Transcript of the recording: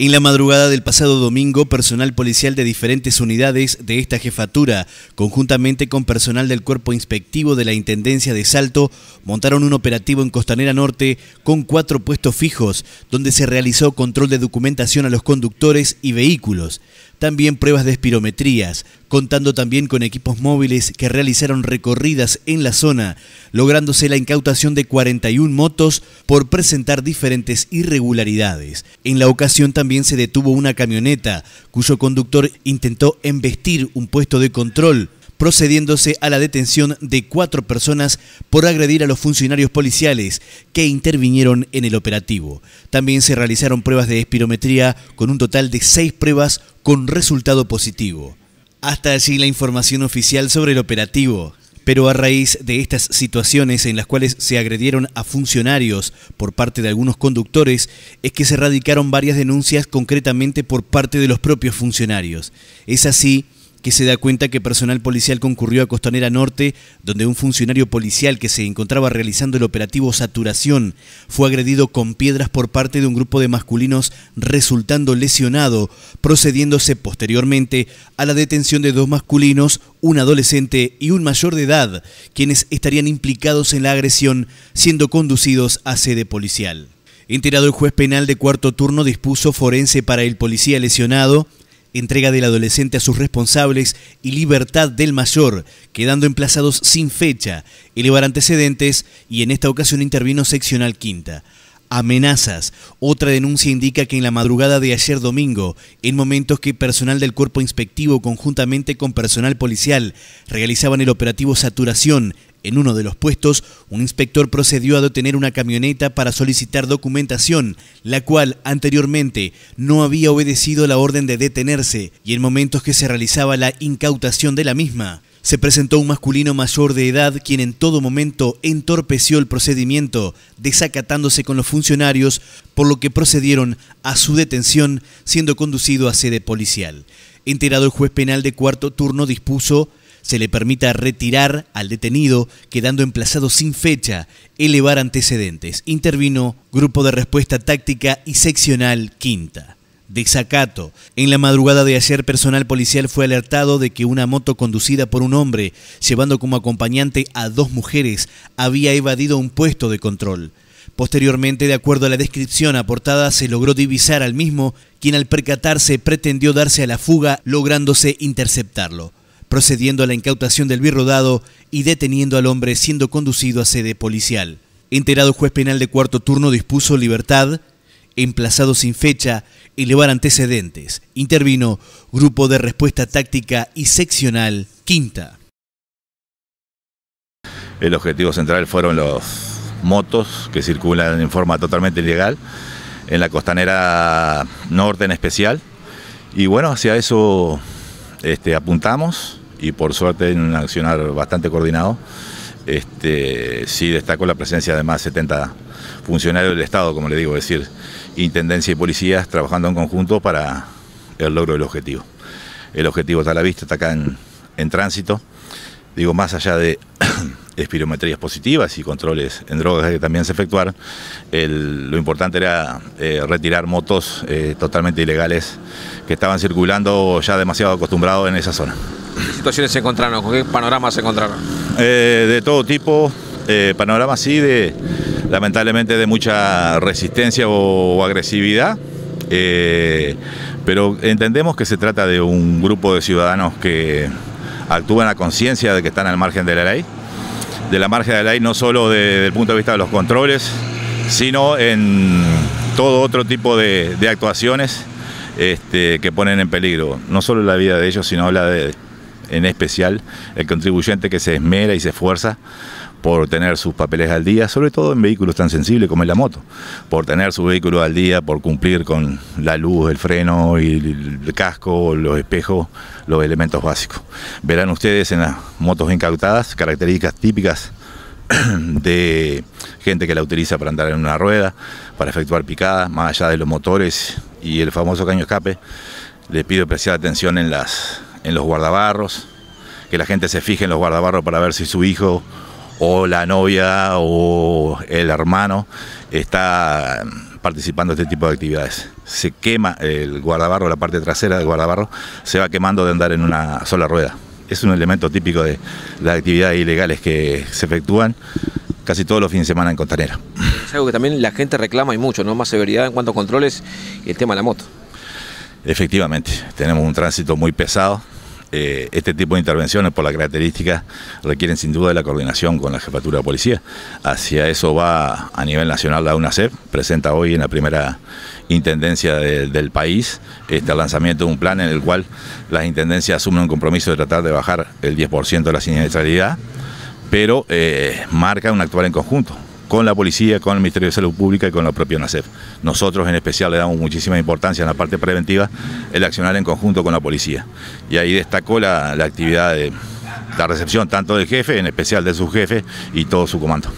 En la madrugada del pasado domingo, personal policial de diferentes unidades de esta jefatura, conjuntamente con personal del cuerpo inspectivo de la Intendencia de Salto, montaron un operativo en Costanera Norte con cuatro puestos fijos, donde se realizó control de documentación a los conductores y vehículos también pruebas de espirometrías, contando también con equipos móviles que realizaron recorridas en la zona, lográndose la incautación de 41 motos por presentar diferentes irregularidades. En la ocasión también se detuvo una camioneta cuyo conductor intentó embestir un puesto de control procediéndose a la detención de cuatro personas por agredir a los funcionarios policiales que intervinieron en el operativo. También se realizaron pruebas de espirometría con un total de seis pruebas con resultado positivo. Hasta allí la información oficial sobre el operativo. Pero a raíz de estas situaciones en las cuales se agredieron a funcionarios por parte de algunos conductores, es que se radicaron varias denuncias concretamente por parte de los propios funcionarios. Es así que se da cuenta que personal policial concurrió a Costanera Norte, donde un funcionario policial que se encontraba realizando el operativo Saturación fue agredido con piedras por parte de un grupo de masculinos resultando lesionado, procediéndose posteriormente a la detención de dos masculinos, un adolescente y un mayor de edad, quienes estarían implicados en la agresión, siendo conducidos a sede policial. Enterado el juez penal de cuarto turno dispuso forense para el policía lesionado, entrega del adolescente a sus responsables y libertad del mayor, quedando emplazados sin fecha, elevar antecedentes y en esta ocasión intervino seccional quinta. Amenazas. Otra denuncia indica que en la madrugada de ayer domingo, en momentos que personal del cuerpo inspectivo conjuntamente con personal policial realizaban el operativo saturación en uno de los puestos, un inspector procedió a detener una camioneta para solicitar documentación, la cual anteriormente no había obedecido la orden de detenerse y en momentos que se realizaba la incautación de la misma. Se presentó un masculino mayor de edad quien en todo momento entorpeció el procedimiento, desacatándose con los funcionarios, por lo que procedieron a su detención siendo conducido a sede policial. Enterado el juez penal de cuarto turno dispuso se le permita retirar al detenido, quedando emplazado sin fecha, elevar antecedentes. Intervino Grupo de Respuesta Táctica y Seccional Quinta. Desacato. En la madrugada de ayer, personal policial fue alertado de que una moto conducida por un hombre, llevando como acompañante a dos mujeres, había evadido un puesto de control. Posteriormente, de acuerdo a la descripción aportada, se logró divisar al mismo, quien al percatarse pretendió darse a la fuga, lográndose interceptarlo procediendo a la incautación del birrodado y deteniendo al hombre siendo conducido a sede policial. Enterado juez penal de cuarto turno dispuso libertad, emplazado sin fecha, elevar antecedentes. Intervino Grupo de Respuesta Táctica y Seccional Quinta. El objetivo central fueron los motos que circulan en forma totalmente ilegal en la costanera norte en especial. Y bueno, hacia eso este, apuntamos y por suerte en un accionar bastante coordinado. Este, sí destacó la presencia de más 70 funcionarios del Estado, como le digo, es decir, Intendencia y policías trabajando en conjunto para el logro del objetivo. El objetivo está a la vista, está acá en, tránsito. Digo, más allá de espirometrías positivas y controles en drogas que también se efectuaron, lo importante era eh, retirar motos eh, totalmente ilegales que estaban circulando ya demasiado acostumbrados en esa zona qué situaciones se encontraron? ¿Con qué panoramas se encontraron? Eh, de todo tipo, panorama eh, panoramas sí, de, lamentablemente de mucha resistencia o, agresividad. Eh, pero entendemos que se trata de un grupo de ciudadanos que actúan a conciencia de que están al margen de la ley, de la margen de la ley no solo desde el punto de vista de los controles, sino en todo otro tipo de, actuaciones este, que ponen en peligro, no solo la vida de ellos, sino la de, en especial el contribuyente que se esmera y se esfuerza por tener sus papeles al día, sobre todo en vehículos tan sensibles como es la moto, por tener su vehículo al día, por cumplir con la luz, el freno, y el casco, los espejos, los elementos básicos. Verán ustedes en las motos incautadas características típicas de gente que la utiliza para andar en una rueda, para efectuar picadas, más allá de los motores y el famoso caño escape. Les pido especial atención en las en los guardabarros, que la gente se fije en los guardabarros para ver si su hijo o la novia o el hermano está mm, participando de este tipo de actividades. Se quema el guardabarro, la parte trasera del guardabarro, se va quemando de andar en una sola rueda. Es un elemento típico de las actividades ilegales que se efectúan casi todos los fines de semana en Contanera. Es algo que también la gente reclama y mucho, ¿no? Más severidad en cuanto a controles y el tema de la moto. Efectivamente, tenemos un tránsito muy pesado, eh, este tipo de intervenciones, por las características, requieren sin duda de la coordinación con la jefatura de policía. Hacia eso va a nivel nacional la UNACEP, presenta hoy en la primera intendencia del país este lanzamiento de un plan en el cual las intendencias asumen un compromiso de tratar de bajar el 10% de la siniestralidad, pero eh, marca un actuar en conjunto con la policía, con el Ministerio de Salud Pública y con la propia NACEF. Nosotros en especial le damos muchísima importancia en la parte preventiva el accionar en conjunto con la policía. Y ahí destacó la, la actividad de la recepción tanto del jefe, en especial de su jefe y todo su comando.